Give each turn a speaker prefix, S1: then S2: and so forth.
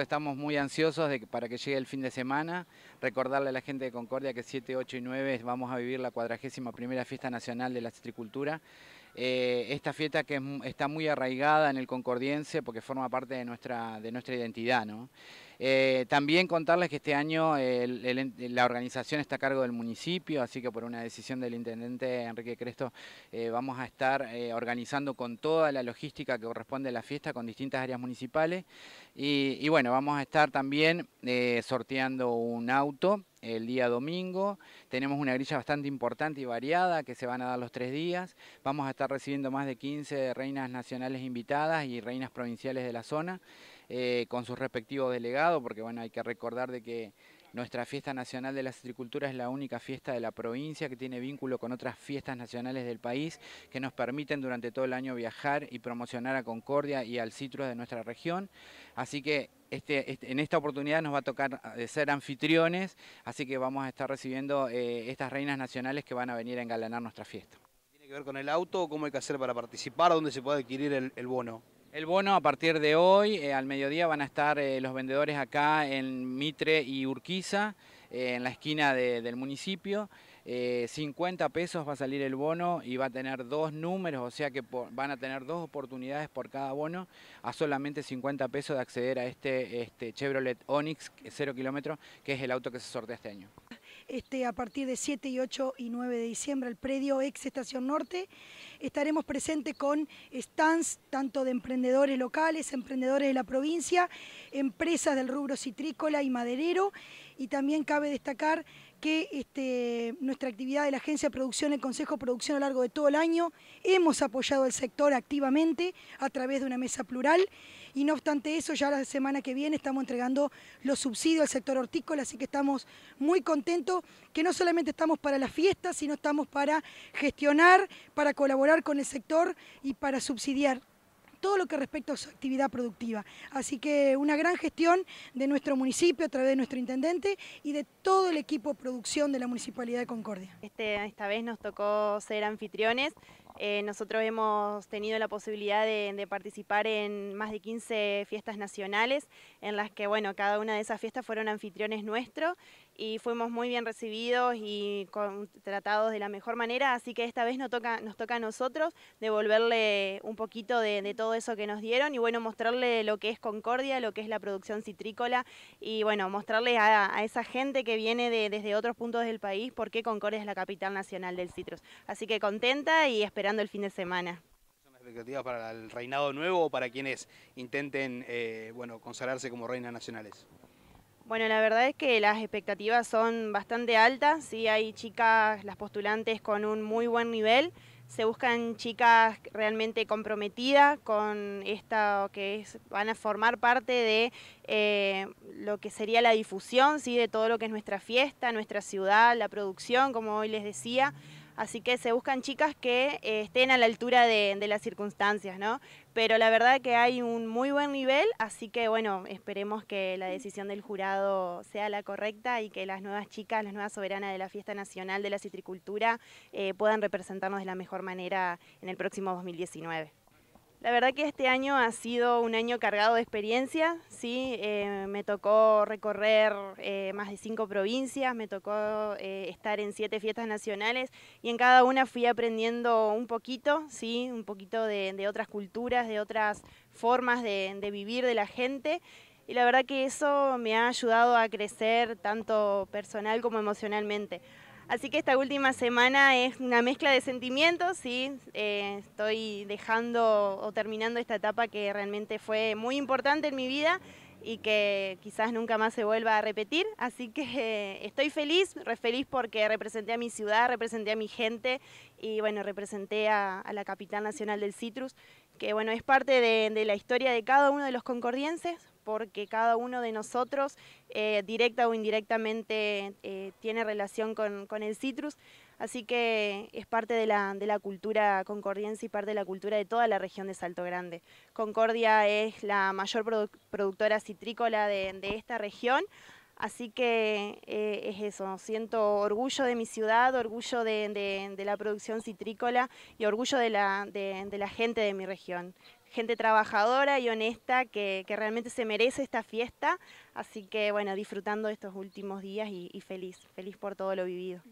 S1: Estamos muy ansiosos para que llegue el fin de semana, recordarle a la gente de Concordia que 7, 8 y 9 vamos a vivir la 41 primera fiesta nacional de la citricultura. Eh, esta fiesta que está muy arraigada en el concordiense porque forma parte de nuestra, de nuestra identidad. Eh, también contarles que este año la organización está a cargo del municipio, así que por una decisión del intendente Enrique Cresto eh, vamos a estar organizando con toda la logística que corresponde a la fiesta con distintas áreas municipales. y bueno, vamos a estar también sorteando un auto el día domingo. Tenemos una grilla bastante importante y variada que se van a dar los tres días. Vamos a estar recibiendo más de 15 reinas nacionales invitadas y reinas provinciales de la zona eh, con sus respectivos delegados, porque bueno, hay que recordar de que nuestra fiesta nacional de la citricultura es la única fiesta de la provincia que tiene vínculo con otras fiestas nacionales del país que nos permiten durante todo el año viajar y promocionar a Concordia y al Citro de nuestra región. Así que este, este, en esta oportunidad nos va a tocar ah, ser anfitriones, así que vamos a estar recibiendo eh, estas reinas nacionales que van a venir a engalanar nuestra fiesta. ¿Tiene que ver con el auto? ¿Cómo hay que hacer para participar? ¿Dónde se puede adquirir el, el bono? El bono a partir de hoy, eh, al mediodía, van a estar eh, los vendedores acá en Mitre y Urquiza, eh, en la esquina del municipio. 50 pesos va a salir el bono y va a tener dos números, o sea que van a tener dos oportunidades por cada bono a solamente 50 pesos de acceder a este, este Chevrolet Onix 0 kilómetro, que es el auto que se sortea este año.
S2: Este, a partir de 7 y 8 y 9 de diciembre, el predio ex Estación Norte. Estaremos presentes con stands tanto de emprendedores locales, emprendedores de la provincia, empresas del rubro citrícola y maderero y también cabe destacar que este, nuestra actividad de la Agencia de Producción, el Consejo de Producción a lo largo de todo el año, hemos apoyado al sector activamente a través de una mesa plural y no obstante eso, ya la semana que viene estamos entregando los subsidios al sector hortícola, así que estamos muy contentos que no solamente estamos para las fiestas, sino estamos para gestionar, para colaborar con el sector y para subsidiar todo lo que respecta a su actividad productiva. Así que una gran gestión de nuestro municipio a través de nuestro intendente y de todo el equipo de producción de la Municipalidad de Concordia.
S3: Este, esta vez nos tocó ser anfitriones. Eh, nosotros hemos tenido la posibilidad de, participar en más de 15 fiestas nacionales, en las que, bueno, cada una de esas fiestas fueron anfitriones nuestros y fuimos muy bien recibidos y tratados de la mejor manera, así que esta vez nos toca, nos toca a nosotros devolverle un poquito de, todo eso que nos dieron y, bueno, mostrarle lo que es Concordia, lo que es la producción citrícola y, bueno, mostrarle a, esa gente que viene desde otros puntos del país por qué Concordia es la capital nacional del citrus. Así que contenta y esperamos el fin de semana?
S1: ¿Son las expectativas para el reinado nuevo o para quienes intenten eh, bueno, consagrarse como reinas nacionales?
S3: Bueno, la verdad es que las expectativas son bastante altas, sí hay chicas, las postulantes con un muy buen nivel, se buscan chicas realmente comprometidas con esta que es, van a formar parte de eh, lo que sería la difusión, sí, de todo lo que es nuestra fiesta, nuestra ciudad, la producción, como hoy les decía. Así que se buscan chicas que eh, estén a la altura de, las circunstancias, ¿no? Pero la verdad que hay un muy buen nivel, así que bueno, esperemos que la decisión del jurado sea la correcta y que las nuevas chicas, las nuevas soberanas de la Fiesta Nacional de la Citricultura eh, puedan representarnos de la mejor manera en el próximo 2019. La verdad que este año ha sido un año cargado de experiencia, ¿sí? Eh, me tocó recorrer eh, más de cinco provincias, me tocó eh, estar en siete fiestas nacionales y en cada una fui aprendiendo un poquito, ¿sí? Un poquito de, otras culturas, de otras formas de vivir de la gente y la verdad que eso me ha ayudado a crecer tanto personal como emocionalmente. Así que esta última semana es una mezcla de sentimientos, sí, eh, estoy dejando o terminando esta etapa que realmente fue muy importante en mi vida y que quizás nunca más se vuelva a repetir, así que eh, estoy feliz, re feliz porque representé a mi ciudad, representé a mi gente y bueno, representé a, la capital nacional del citrus, que bueno, es parte de la historia de cada uno de los concordienses, porque cada uno de nosotros, eh, directa o indirectamente, eh, tiene relación con, el citrus, así que es parte de la, cultura concordiense y parte de la cultura de toda la región de Salto Grande. Concordia es la mayor productora citrícola de esta región, Así que eh, es eso, siento orgullo de mi ciudad, orgullo de, la producción citrícola y orgullo de la, gente de mi región. Gente trabajadora y honesta que, realmente se merece esta fiesta. Así que bueno, disfrutando estos últimos días y feliz, feliz por todo lo vivido.